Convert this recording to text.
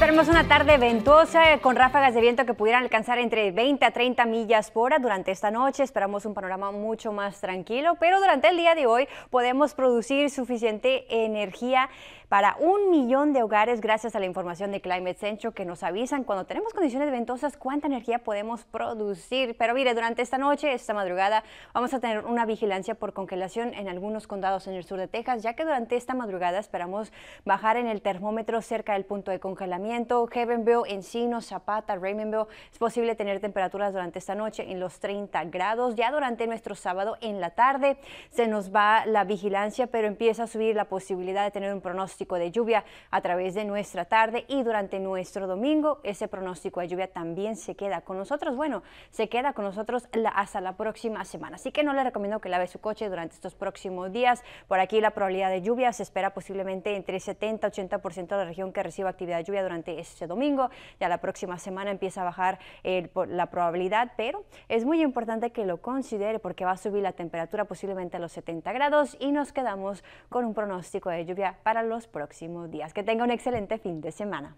Esperamos una tarde ventosa eh, con ráfagas de viento que pudieran alcanzar entre 20 a 30 millas por hora durante esta noche. Esperamos un panorama mucho más tranquilo, pero durante el día de hoy podemos producir suficiente energía para un millón de hogares gracias a la información de Climate Central que nos avisan cuando tenemos condiciones ventosas cuánta energía podemos producir. Pero mire, durante esta noche, esta madrugada, vamos a tener una vigilancia por congelación en algunos condados en el sur de Texas, ya que durante esta madrugada esperamos bajar en el termómetro cerca del punto de congelamiento Heavenview, Heavenville, Encino, Zapata, Raymondville. Es posible tener temperaturas durante esta noche en los 30 grados. Ya durante nuestro sábado en la tarde se nos va la vigilancia, pero empieza a subir la posibilidad de tener un pronóstico de lluvia a través de nuestra tarde y durante nuestro domingo ese pronóstico de lluvia también se queda con nosotros. Bueno, se queda con nosotros hasta la próxima semana. Así que no le recomiendo que lave su coche durante estos próximos días. Por aquí la probabilidad de lluvia se espera posiblemente entre 70 80% de la región que reciba actividad de lluvia durante este domingo. Ya la próxima semana empieza a bajar eh, la probabilidad, pero es muy importante que lo considere porque va a subir la temperatura posiblemente a los 70 grados y nos quedamos con un pronóstico de lluvia para los próximos días. Que tenga un excelente fin de semana.